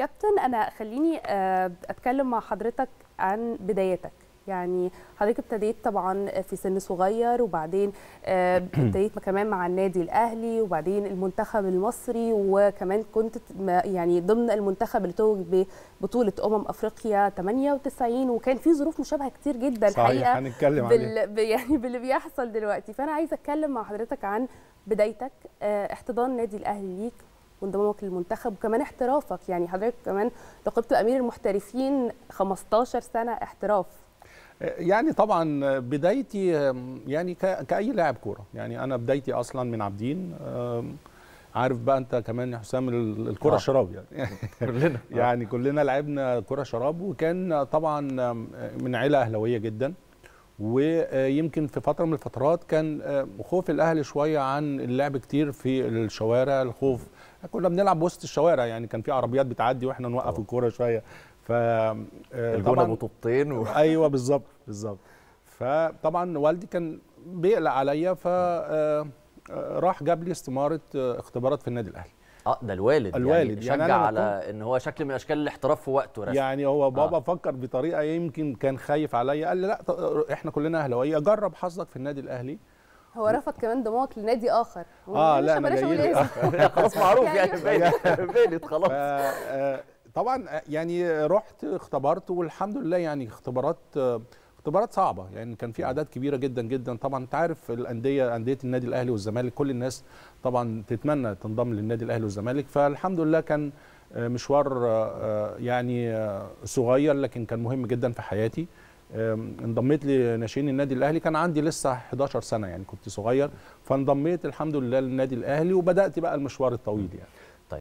كابتن انا خليني آه، اتكلم مع حضرتك عن بدايتك يعني حضرتك ابتديت طبعا في سن صغير وبعدين آه، ابتديت كمان مع النادي الاهلي وبعدين المنتخب المصري وكمان كنت يعني ضمن المنتخب اللي توج ببطوله امم افريقيا 98 وكان في ظروف مشابهه كتير جدا صحيح هنتكلم بال... يعني باللي بيحصل دلوقتي فانا عايزه اتكلم مع حضرتك عن بدايتك آه، احتضان النادي الاهلي ليك وانضمامك للمنتخب وكمان احترافك يعني حضرتك كمان لقبت امير المحترفين 15 سنه احتراف يعني طبعا بدايتي يعني كاي لاعب كوره يعني انا بدايتي اصلا من عابدين عارف بقى انت كمان يا حسام الكره آه. شراب يعني كلنا يعني كلنا لعبنا كره شراب وكان طبعا من عيله اهلاويه جدا ويمكن في فتره من الفترات كان آه، خوف الاهلي شويه عن اللعب كتير في الشوارع الخوف كنا بنلعب وسط الشوارع يعني كان في عربيات بتعدي واحنا نوقف الكوره شويه ف آه، الجونه ابو طوبتين و... ايوه بالظبط بالظبط فطبعا والدي كان بيقلق عليا ف آه، راح جاب لي استماره اختبارات في النادي الاهلي اه ده الوالد يعني الوالد يعني, يعني على ان هو شكل من اشكال الاحتراف في وقته رسم. يعني هو آه. بابا آه. فكر بطريقه يمكن كان خايف عليا قال لي لا آه، احنا كلنا اهلاويه جرب حظك في النادي الاهلي هو رفض كمان انضمامك لنادي اخر اه لا انا جاي إيه. خلاص معروف يعني, يعني. بيلت خلاص آه، طبعا يعني رحت اختبرت والحمد لله يعني اختبارات اختبارات صعبه يعني كان في اعداد كبيره جدا جدا طبعا انت عارف الانديه انديه النادي الاهلي والزمالك كل الناس طبعا تتمنى تنضم للنادي الاهلي والزمالك فالحمد لله كان آه، مشوار آه، آه، يعني صغير لكن كان مهم جدا في حياتي انضميت لناشئين النادي الاهلي كان عندي لسه 11 سنه يعني كنت صغير فانضميت الحمد لله للنادي الاهلي وبدات بقى المشوار الطويل يعني